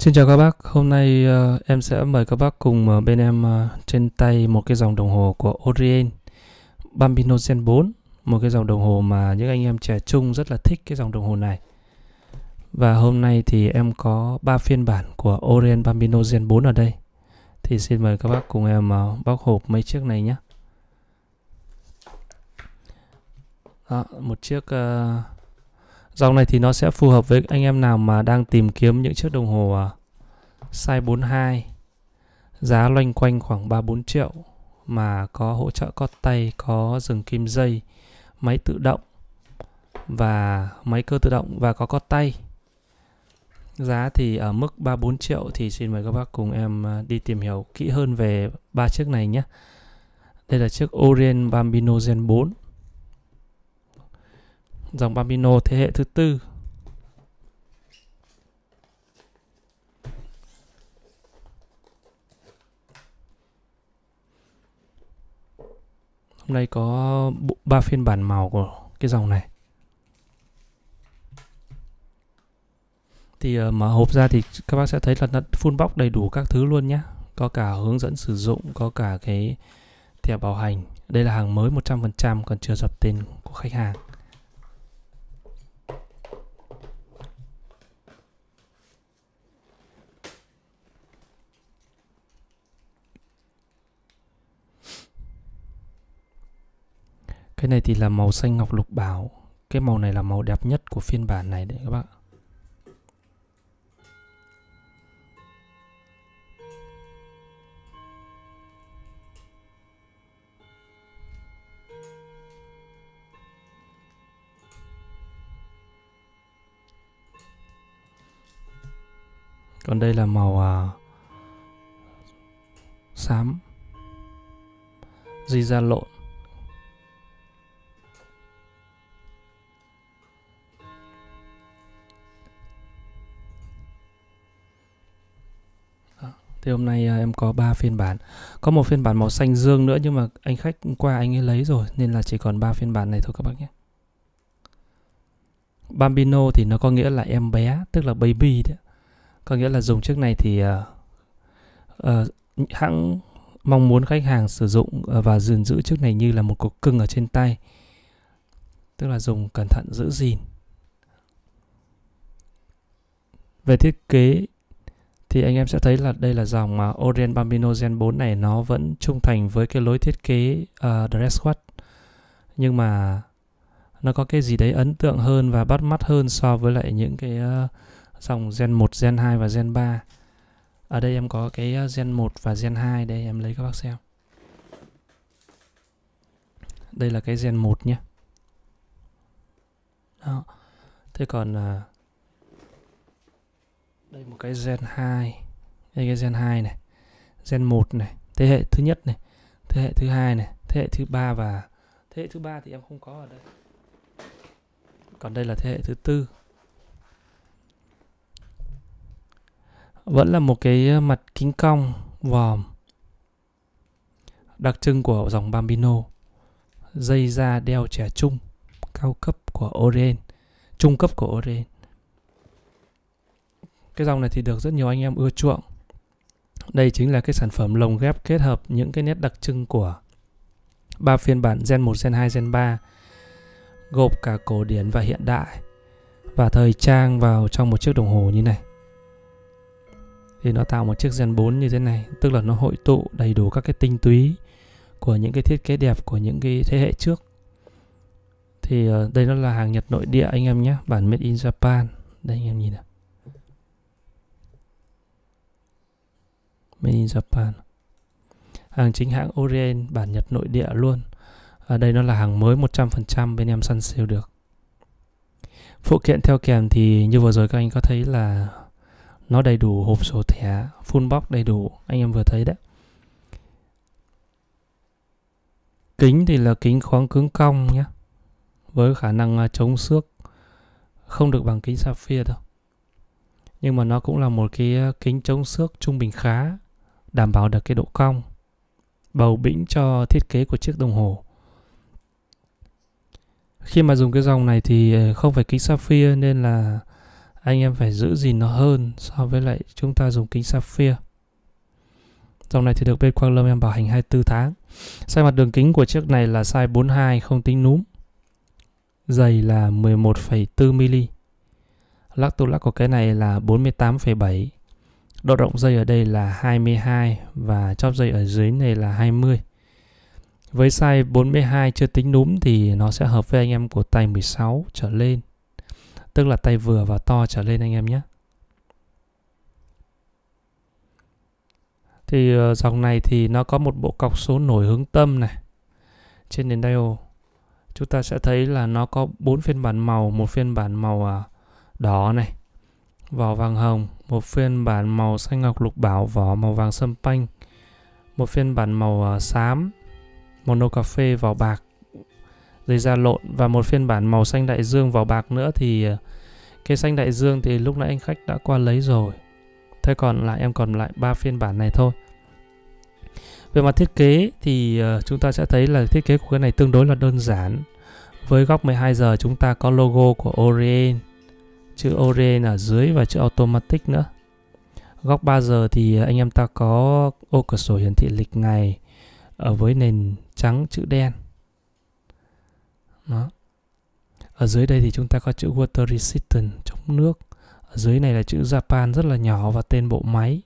Xin chào các bác, hôm nay uh, em sẽ mời các bác cùng uh, bên em uh, trên tay một cái dòng đồng hồ của Orient Bambino Gen 4 Một cái dòng đồng hồ mà những anh em trẻ trung rất là thích cái dòng đồng hồ này Và hôm nay thì em có 3 phiên bản của Orient Bambino Gen 4 ở đây Thì xin mời các bác cùng em uh, bóc hộp mấy chiếc này nhé Đó, một chiếc uh, Dòng này thì nó sẽ phù hợp với anh em nào mà đang tìm kiếm những chiếc đồng hồ à, size 42 giá loanh quanh khoảng 3-4 triệu mà có hỗ trợ cót tay, có dừng kim dây, máy tự động và máy cơ tự động và có cót tay. Giá thì ở mức 3-4 triệu thì xin mời các bác cùng em à, đi tìm hiểu kỹ hơn về ba chiếc này nhé. Đây là chiếc Orient Bambino Gen 4 dòng Bambino thế hệ thứ tư. Hôm nay có ba phiên bản màu của cái dòng này. Thì ờ, mở hộp ra thì các bác sẽ thấy là nó full box đầy đủ các thứ luôn nhé. Có cả hướng dẫn sử dụng, có cả cái thẻ bảo hành. Đây là hàng mới 100% còn chưa dập tên của khách hàng. cái này thì là màu xanh ngọc lục bảo cái màu này là màu đẹp nhất của phiên bản này đấy các bạn còn đây là màu à, xám di ra lộn thì hôm nay à, em có 3 phiên bản có một phiên bản màu xanh dương nữa nhưng mà anh khách qua anh ấy lấy rồi nên là chỉ còn 3 phiên bản này thôi các bác nhé Bambino thì nó có nghĩa là em bé tức là baby đấy có nghĩa là dùng chiếc này thì uh, uh, hãng mong muốn khách hàng sử dụng ờ, và gìn giữ chiếc này như là một cục cưng ở trên tay tức là dùng cẩn thận giữ gìn về thiết kế thì anh em sẽ thấy là đây là dòng uh, Orient Bambino Gen 4 này nó vẫn trung thành với cái lối thiết kế uh, dress quad nhưng mà nó có cái gì đấy ấn tượng hơn và bắt mắt hơn so với lại những cái uh, dòng Gen 1, Gen 2 và Gen 3 ở đây em có cái Gen 1 và Gen 2 đây em lấy các bác xem đây là cái Gen 1 nhé Đó. thế còn uh, đây một cái gen 2 đây cái gen 2 này gen 1 này thế hệ thứ nhất này thế hệ thứ hai này thế hệ thứ ba và thế hệ thứ ba thì em không có ở đây còn đây là thế hệ thứ tư vẫn là một cái ờ, mặt kính cong vòm đặc trưng của dòng Bambino dây da đeo trẻ trung cao cấp của Oren trung cấp của Oren cái dòng này thì được rất nhiều anh em ưa chuộng. Đây chính là cái sản phẩm lồng ghép kết hợp những cái nét đặc trưng của ba phiên bản Gen 1, Gen 2, Gen 3 gộp cả cổ điển và hiện đại và thời trang vào trong một chiếc đồng hồ như này thì nó tạo một chiếc Gen 4 như thế này tức là nó hội tụ đầy đủ các cái tinh túy của những cái thiết kế đẹp của những cái thế hệ trước thì ờ, đây nó là hàng Nhật nội địa anh em nhé bản made in Japan đây anh em nhìn nào Made in Japan Hàng chính hãng Orient bản Nhật nội địa luôn Ở đây nó là hàng mới 100% bên em săn sale được Phụ kiện theo kèm thì như vừa rồi các anh có thấy là Nó đầy đủ hộp sổ thẻ, full box đầy đủ Anh em vừa thấy đấy Kính thì là kính khoáng cứng cong nhé Với khả năng à, chống xước Không được bằng kính sapphire đâu Nhưng mà nó cũng là một cái à, kính chống xước trung bình khá đảm bảo được cái độ cong bầu bĩnh cho thiết kế của chiếc đồng hồ khi mà dùng cái dòng này thì ờ, không phải kính sapphire nên là anh em phải giữ gìn nó hơn so với lại chúng ta dùng kính sapphire dòng này thì được bên Quang Lâm em bảo hành 24 tháng size mặt đường kính của chiếc này là size 42 không tính núm dày là 11,4 mm lắc tu lắc của cái này là 48,7 độ rộng dây ở đây là 22 và chóp dây ở dưới này là 20 với size 42 chưa tính núm thì nó sẽ hợp với anh em của tay 16 trở lên tức là tay vừa và to trở lên anh em nhé thì ờ, dòng này thì nó có một bộ cọc số nổi hướng tâm này trên nền dial chúng ta sẽ thấy là nó có bốn phiên bản màu một phiên bản màu à, đỏ này vỏ vàng hồng một phiên bản màu xanh ngọc lục bảo vỏ màu vàng sâm panh, một phiên bản màu uh, xám, mono cà phê vỏ bạc, dây da lộn và một phiên bản màu xanh đại dương vỏ bạc nữa thì à, cái xanh đại dương thì lúc nãy anh khách đã qua lấy rồi. Thế còn lại em còn lại ba phiên bản này thôi. Về mặt thiết kế thì à, chúng ta sẽ thấy là thiết kế của cái này tương đối là đơn giản. Với góc 12 giờ chúng ta có logo của Orient chữ ore ở dưới và chữ automatic nữa góc 3 giờ thì anh em ta có ô cửa sổ hiển thị lịch ngày ở với nền trắng chữ đen đó ở dưới đây thì chúng ta có chữ water resistant chống nước ở dưới này là chữ Japan rất là nhỏ và tên bộ máy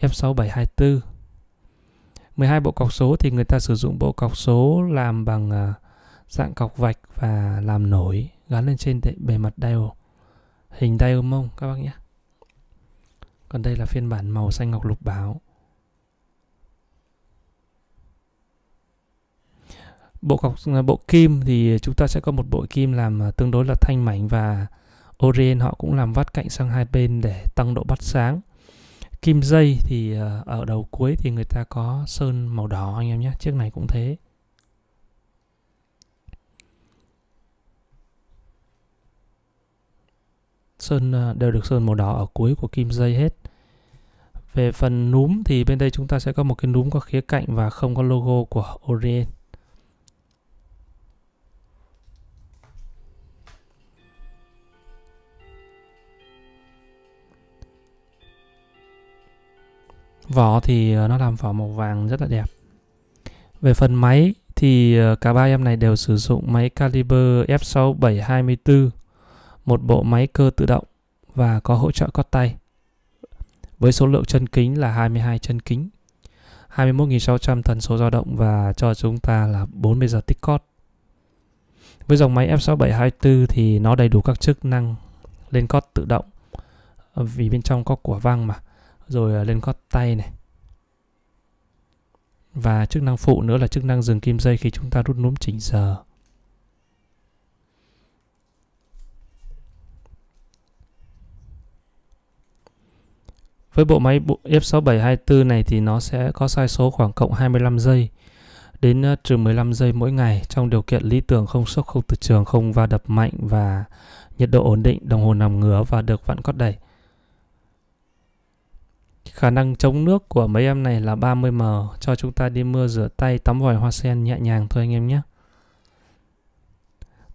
F6724 12 bộ cọc số thì người ta sử dụng bộ cọc số làm bằng à, dạng cọc vạch và làm nổi gắn lên trên bề mặt dial hình tay ôm mông các bác nhé còn đây là phiên bản màu xanh ngọc lục báo bộ cọc à, bộ kim thì chúng ta sẽ có một bộ kim làm à, tương đối là thanh mảnh và Orient họ cũng làm vắt cạnh sang hai bên để tăng độ bắt sáng kim dây thì à, ở đầu cuối thì người ta có sơn màu đỏ anh em nhé chiếc này cũng thế sơn à, đều được sơn màu đỏ ở cuối của kim dây hết về phần núm thì bên đây chúng ta sẽ có một cái núm có khía cạnh và không có logo của Orient Vỏ thì à, nó làm vỏ màu vàng rất là đẹp. Về phần máy thì à, cả ba em này đều sử dụng máy Caliber F6724 một bộ máy cơ tự động và có hỗ trợ cót tay. Với số lượng chân kính là 22 chân kính, 21.600 tần số dao động và cho chúng ta là 40 giờ tích cót. Với dòng máy F6724 thì nó đầy đủ các chức năng lên cót tự động vì bên trong có quả văng mà, rồi lên cót tay này. Và chức năng phụ nữa là chức năng dừng kim dây khi chúng ta rút núm chỉnh giờ. Với bộ máy F6724 này thì nó sẽ có sai số khoảng cộng 25 giây đến ờ, trừ 15 giây mỗi ngày trong điều kiện lý tưởng không sốc không từ trường không va đập mạnh và nhiệt độ ổn định đồng hồ nằm ngửa và được vặn cót đẩy khả năng chống nước của mấy em này là 30m cho chúng ta đi mưa rửa tay tắm vòi hoa sen nhẹ nhàng thôi anh em nhé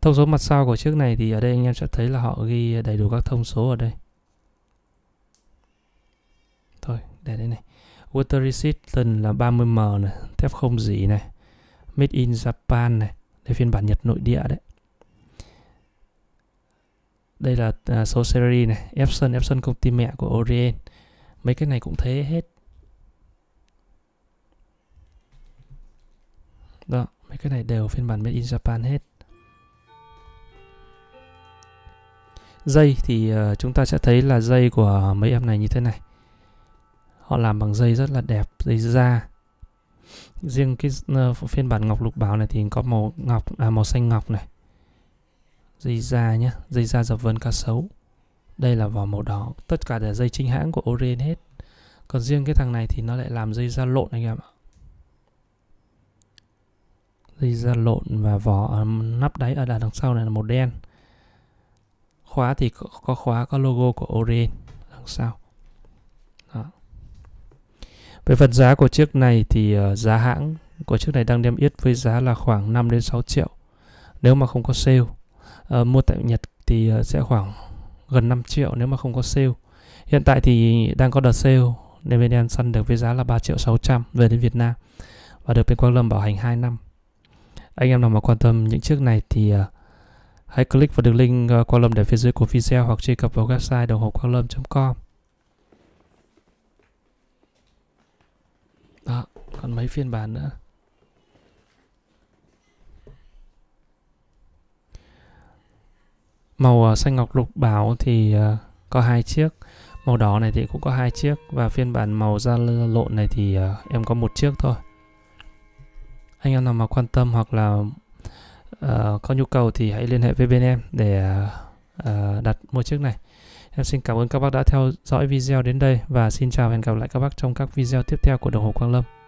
thông số mặt sau của chiếc này thì ở đây anh em sẽ thấy là họ ghi đầy đủ các thông số ở đây đây đây này water resistant là 30m này thép không gì này made in Japan này đây phiên bản Nhật nội địa đấy đây là uh, số series này Epson Epson công ty mẹ của Orient mấy cái này cũng thế hết đó mấy cái này đều phiên bản made in Japan hết dây thì uh, chúng ta sẽ thấy là dây của mấy em này như thế này họ làm bằng dây rất là đẹp dây da riêng cái uh, phiên bản ngọc lục bảo này thì có màu ngọc à, màu xanh ngọc này dây da nhé dây da dập vân cá sấu đây là vỏ màu đỏ tất cả là dây chính hãng của Orient hết còn riêng cái thằng này thì nó lại làm dây da lộn anh em ạ dây da lộn và vỏ ờ, nắp đáy ở đằng sau này là màu đen khóa thì có, khóa có logo của Orient đằng sau về phần giá của chiếc này thì ờ, giá hãng của chiếc này đang niêm yết với giá là khoảng 5 đến 6 triệu nếu mà không có sale. À, mua tại Nhật thì ờ, sẽ khoảng gần 5 triệu nếu mà không có sale. Hiện tại thì đang có đợt sale nên bên em săn được với giá là 3 triệu 600 về đến Việt Nam và được bên Quang Lâm bảo hành 2 năm. Anh em nào mà quan tâm những chiếc này thì uh, hãy click vào đường link uh, Quang Lâm để phía dưới của video hoặc truy cập vào website đồng hồ quang lâm com Đó, còn mấy phiên bản nữa. Màu ờ, xanh ngọc lục bảo thì ờ, có hai chiếc, màu đỏ này thì cũng có hai chiếc và phiên bản màu da lộn này thì ờ, em có một chiếc thôi. Anh em nào mà quan tâm hoặc là uh, có nhu cầu thì hãy liên hệ với bên em để uh, đặt mua chiếc này. Em xin cảm ơn các bác đã theo dõi video đến đây và xin chào hẹn gặp lại các bác trong các video tiếp theo của Đồng Hồ Quang Lâm.